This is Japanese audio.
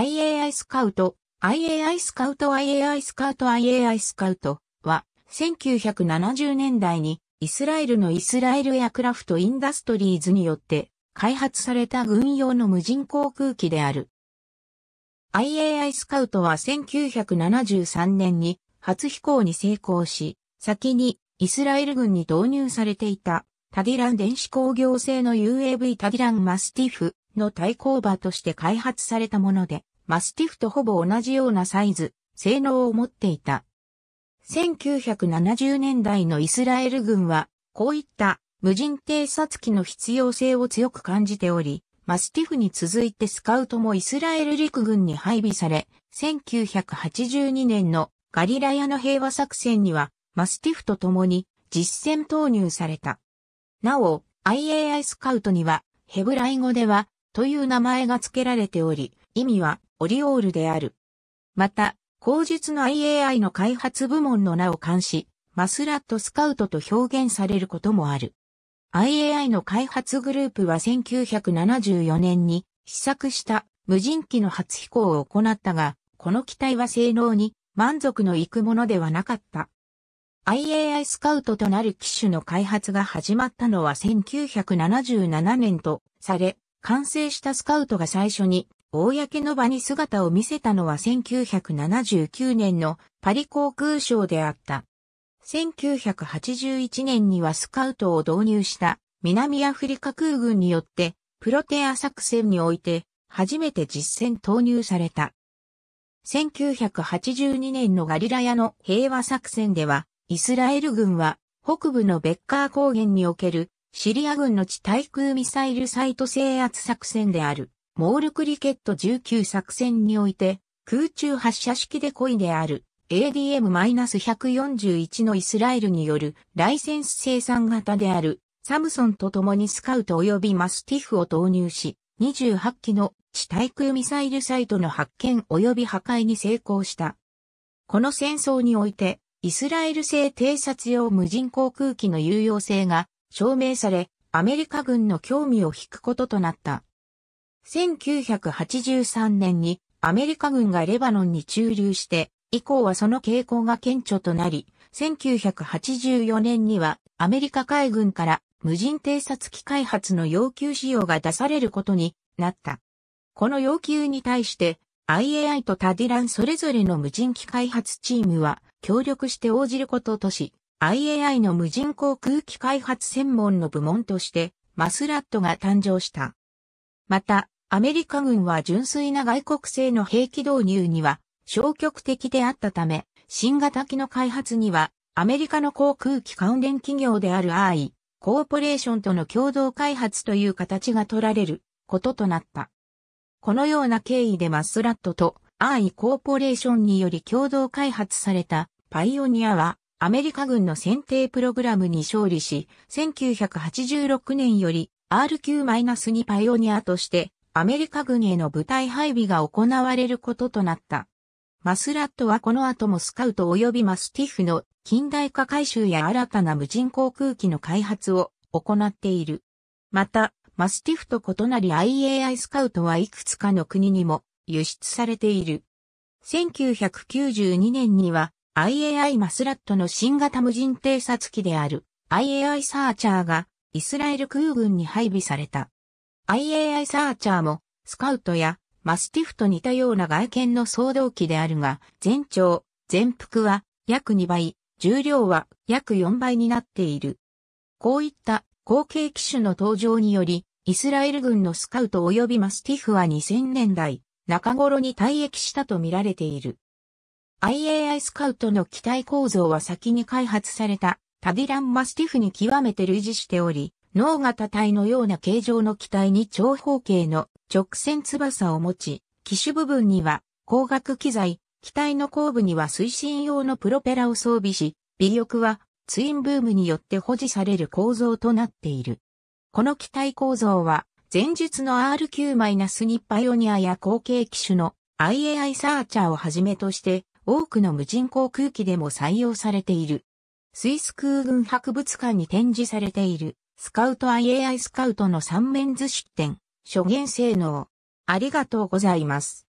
IAI スカウト、IAI スカウト IAI スカウト IAI スカウトは1970年代にイスラエルのイスラエルエアクラフトインダストリーズによって開発された軍用の無人航空機である。IAI スカウトは1973年に初飛行に成功し、先にイスラエル軍に導入されていたタディラン電子工業製の UAV タディランマスティフの対抗馬として開発されたもので、マスティフとほぼ同じようなサイズ、性能を持っていた。1970年代のイスラエル軍は、こういった無人偵察機の必要性を強く感じており、マスティフに続いてスカウトもイスラエル陸軍に配備され、1982年のガリラヤの平和作戦には、マスティフと共に実戦投入された。なお、IAI スカウトには、ヘブライ語では、という名前が付けられており、意味は、オリオールである。また、後述の IAI の開発部門の名を冠し、マスラットスカウトと表現されることもある。IAI の開発グループは1974年に試作した無人機の初飛行を行ったが、この機体は性能に満足のいくものではなかった。IAI スカウトとなる機種の開発が始まったのは1977年とされ、完成したスカウトが最初に公の場に姿を見せたのは1979年のパリ航空ショーであった。1981年にはスカウトを導入した南アフリカ空軍によってプロテア作戦において初めて実戦投入された。1982年のガリラヤの平和作戦では、イスラエル軍は北部のベッカー高原におけるシリア軍の地対空ミサイルサイト制圧作戦である。モールクリケット19作戦において、空中発射式で故意である ADM-141 のイスラエルによるライセンス生産型であるサムソンと共にスカウト及びマスティフを投入し、28機の地対空ミサイルサイトの発見及び破壊に成功した。この戦争において、イスラエル製偵察用無人航空機の有用性が証明され、アメリカ軍の興味を引くこととなった。1983年にアメリカ軍がレバノンに駐留して、以降はその傾向が顕著となり、1984年にはアメリカ海軍から無人偵察機開発の要求仕様が出されることになった。この要求に対して IAI とタディランそれぞれの無人機開発チームは協力して応じることとし、IAI の無人航空機開発専門の部門としてマスラットが誕生した。また、アメリカ軍は純粋な外国製の兵器導入には消極的であったため、新型機の開発にはアメリカの航空機関連企業である i コーポレーションとの共同開発という形が取られることとなった。このような経緯でマスラットと i コーポレーションにより共同開発されたパイオニアはアメリカ軍の選定プログラムに勝利し、1986年より RQ-2 パイオニアとしてアメリカ軍への部隊配備が行われることとなった。マスラットはこの後もスカウト及びマスティフの近代化改修や新たな無人航空機の開発を行っている。また、マスティフと異なり IAI スカウトはいくつかの国にも輸出されている。1992年には IAI マスラットの新型無人偵察機である IAI サーチャーがイスラエル空軍に配備された。IAI サーチャーも、スカウトやマスティフと似たような外見の総動機であるが、全長、全幅は約2倍、重量は約4倍になっている。こういった後継機種の登場により、イスラエル軍のスカウト及びマスティフは2000年代中頃に退役したとみられている。IAI スカウトの機体構造は先に開発されたカディランマスティフに極めて類似しており、脳型体のような形状の機体に長方形の直線翼を持ち、機種部分には光学機材、機体の後部には推進用のプロペラを装備し、尾翼はツインブームによって保持される構造となっている。この機体構造は、前述の RQ-2 パイオニアや後継機種の IAI サーチャーをはじめとして、多くの無人航空機でも採用されている。スイス空軍博物館に展示されている、スカウト IAI スカウトの3面図式展、初言性能。ありがとうございます。